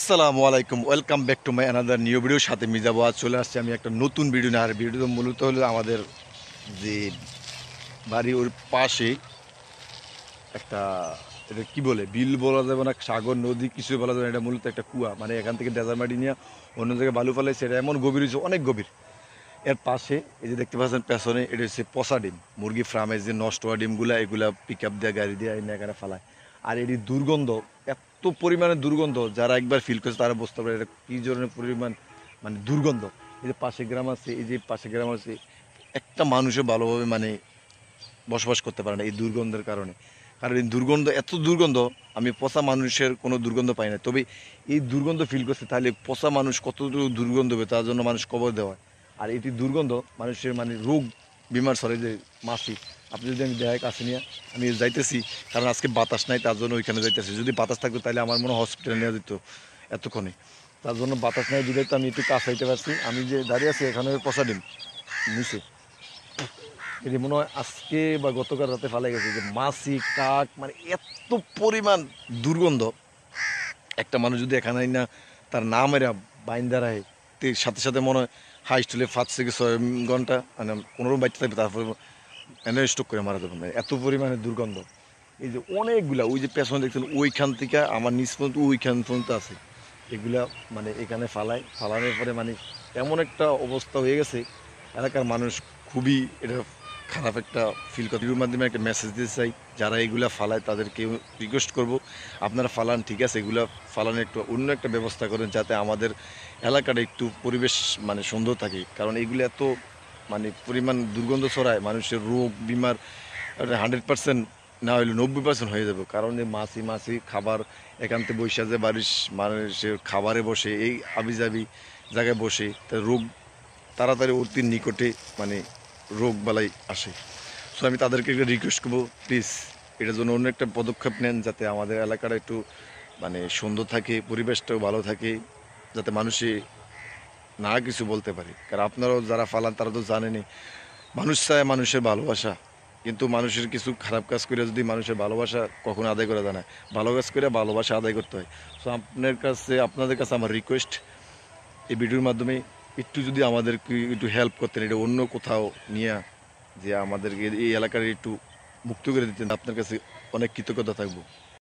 আসসালামু আলাইকুম welcome back to my another new video সাথে মিজাবো আজ চলে আসছি আমি একটা নতুন ভিডিও নিয়ে আর ভিডিও মূলত হলো আমাদের যে বাড়ি ওর পাশে একটা এটা কী বলে বিল বলা যাবে না সাগর নদী কিছু বলা যাবে এটা মূলত একটা কুয়া মানে এখান থেকে ডেজার মাটি নিয়ে অন্য জায়গায় বালু ফেলে সেটা এমন গভীর হয়েছে অনেক গভীর এর পাশে এই যে দেখতে পাচ্ছেন পেছনে এটা হচ্ছে পশা ডিম মুরগি ফার্মের যে নষ্ট হওয়া ডিমগুলো এগুলো পিক আপ দিয়ে গাড়ি দিয়ে এনে এখানে ফেলায় আর এটি দুর্গন্ধ এত পরিমাণে দুর্গন্ধ যারা একবার ফিল করছে তারা বুঝতে পারে এটা কী ধরনের পরিমাণ মানে দুর্গন্ধ এই যে পাশে গ্রাম আছে এই যে পাশে গ্রাম আছে একটা মানুষও ভালোভাবে মানে বসবাস করতে পারে না এই দুর্গন্ধের কারণে কারণ এই দুর্গন্ধ এত দুর্গন্ধ আমি পচা মানুষের কোনো দুর্গন্ধ পাই না তবে এই দুর্গন্ধ ফিল করছে তাহলে পচা মানুষ কতটুকু দুর্গন্ধ হবে তার জন্য মানুষ কবর দেওয়া আর এটি দুর্গন্ধ মানুষের মানে রোগ বিমার সরে যে মাসি আপনি যদি আমি দেখায় কাছে নিয়ে আমি যাইতেছি কারণ আজকে বাতাস নাই তার জন্য ওইখানে যাইতেছি যদি বাতাস থাকতো তাহলে আমার মনে হসপিটালে নিয়ে যেত এতক্ষণে তার জন্য বাতাস নাই যদি আমি একটু কাছে হইতে পারছি আমি যে দাঁড়িয়ে আছি এখানে পশা ডিম নিচে এটি মনে হয় আজকে বা গতকাল রাতে ফালে গেছে যে মাসি কাক মানে এত পরিমাণ দুর্গন্ধ একটা মানুষ যদি এখানে না তার নামেরা বাইন্দারায় সাথে সাথে মনে হয় হাই স্টুলে পাঁচ থেকে ছয় ঘন্টা মানে কোনোরকম বাচ্চা থাকবে তারপরে এনে স্টক করে মারা যাবে এত পরিমাণে দুর্গন্ধ এই যে অনেকগুলা ওই যে পেছনে দেখছেন ওইখান থেকে আমার নিচ পর্যন্ত ওইখান পর্যন্ত আছে এগুলা মানে এখানে ফালায় ফালানোর পরে মানে এমন একটা অবস্থা হয়ে গেছে এলাকার মানুষ খুবই এটা খারাপ একটা ফিল করি ভিডিওর মাধ্যমে একটা মেসেজ দিতে চাই যারা এগুলা ফালায় তাদেরকে রিকোয়েস্ট করব আপনারা ফালান ঠিক আছে এগুলা ফালানো একটু অন্য একটা ব্যবস্থা করেন যাতে আমাদের এলাকাটা একটু পরিবেশ মানে সুন্দর থাকে কারণ এগুলো এত মানে পরিমাণ দুর্গন্ধ ছড়ায় মানুষের রোগ বিমার হান্ড্রেড পারসেন্ট না হলে নব্বই পার্সেন্ট হয়ে যাবে কারণ এই মাছি মাছি খাবার একান্তে বৈশাখ যে বাড়ির মানুষের খাবারে বসে এই আবিজাবি জায়গায় বসে তার রোগ তাড়াতাড়ি অতি নিকটে মানে রোগ বালাই আসে সো আমি তাদেরকে একটা রিকোয়েস্ট করবো প্লিজ এটার জন্য অন্য একটা পদক্ষেপ নেন যাতে আমাদের এলাকাটা একটু মানে সুন্দর থাকে পরিবেশটাও ভালো থাকে যাতে মানুষে না কিছু বলতে পারে কারণ আপনারাও যারা ফালান তারা তো জানেনি মানুষ চায় মানুষের ভালোবাসা কিন্তু মানুষের কিছু খারাপ কাজ করে যদি মানুষের ভালোবাসা কখনো আদায় করা যায় না ভালো কাজ করে ভালোবাসা আদায় করতে হয় সো আপনার কাছে আপনাদের কাছে আমার রিকোয়েস্ট এই ভিডিওর মাধ্যমে একটু যদি আমাদেরকে একটু হেল্প করতেন এটা অন্য কোথাও নিয়ে যে আমাদেরকে এই এলাকার একটু মুক্ত করে দিতেন আপনার কাছে অনেক কৃতজ্ঞতা থাকবো